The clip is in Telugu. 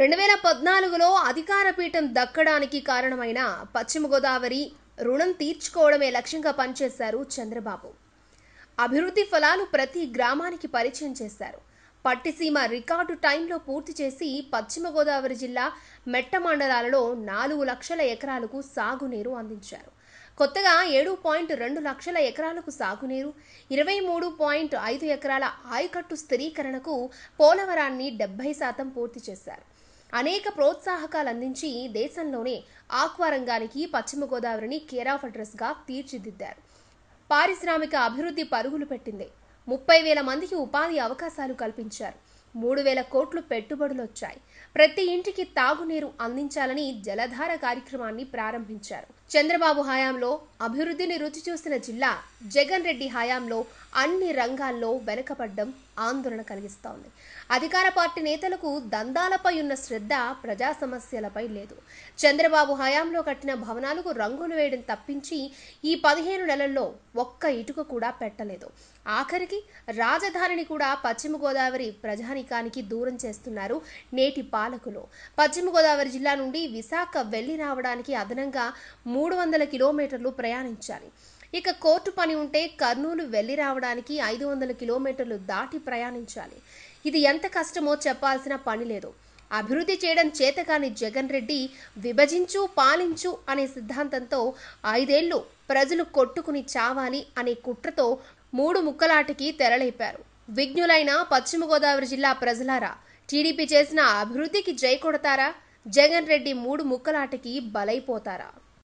రెండు వేల పద్నాలుగులో అధికార పీఠం దక్కడానికి కారణమైన పశ్చిమ గోదావరి రుణం తీర్చుకోవడమే లక్ష్యంగా పనిచేశారు చంద్రబాబు అభివృద్ధి ఫలాలు ప్రతి గ్రామానికి పరిచయం చేశారు పట్టిసీమ రికార్డు టైంలో పూర్తి చేసి పశ్చిమ గోదావరి జిల్లా మెట్ట మండలాలలో నాలుగు లక్షల ఎకరాలకు సాగునీరు అందించారు కొత్తగా ఏడు పాయింట్ రెండు లక్షల ఎకరాలకు సాగునీరు ఇరవై మూడు పాయింట్ ఐదు ఎకరాల ఆయకట్టు స్థిరీకరణకు పోలవరాన్ని డెబ్బై శాతం పూర్తి చేశారు అనేక ప్రోత్సాహకాలు అందించి దేశంలోనే రంగానికి పశ్చిమ గోదావరిని కేర్ ఆఫ్ అడ్రస్గా తీర్చిదిద్దారు పారిశ్రామిక అభివృద్ధి పరుగులు పెట్టింది ముప్పై వేల మందికి ఉపాధి అవకాశాలు కల్పించారు మూడు వేల కోట్లు పెట్టుబడులు వచ్చాయి ప్రతి ఇంటికి తాగునీరు అందించాలని జలధార కార్యక్రమాన్ని ప్రారంభించారు చంద్రబాబు హయాంలో అభివృద్ధిని రుచి చూసిన జిల్లా జగన్ రెడ్డి హయాంలో అన్ని రంగాల్లో వెనకబడ్డం ఆందోళన కలిగిస్తోంది అధికార పార్టీ నేతలకు దందాలపై ఉన్న శ్రద్ధ ప్రజా సమస్యలపై లేదు చంద్రబాబు హయాంలో కట్టిన భవనాలకు రంగులు వేయడం తప్పించి ఈ పదిహేను నెలల్లో ఒక్క ఇటుక కూడా పెట్టలేదు ఆఖరికి రాజధానిని కూడా పశ్చిమ గోదావరి ప్రజానికానికి దూరం చేస్తున్నారు నేటి పాలకులు పశ్చిమ గోదావరి జిల్లా నుండి విశాఖ వెళ్లి రావడానికి అదనంగా మూడు వందల కిలోమీటర్లు ప్రయాణించాలి ఇక కోర్టు పని ఉంటే కర్నూలు వెళ్ళి రావడానికి ఐదు వందల కిలోమీటర్లు దాటి ప్రయాణించాలి ఇది ఎంత కష్టమో చెప్పాల్సిన పని లేదు అభివృద్ధి చేయడం చేతకాని జగన్ రెడ్డి విభజించు పాలించు అనే సిద్ధాంతంతో ఐదేళ్లు ప్రజలు కొట్టుకుని చావాలి అనే కుట్రతో మూడు ముక్కలాటికి తెరలేపారు విజ్ఞులైన పశ్చిమ గోదావరి జిల్లా ప్రజలారా టీడీపీ చేసిన అభివృద్ధికి జై కొడతారా జగన్ రెడ్డి మూడు ముక్కలాటకి బలైపోతారా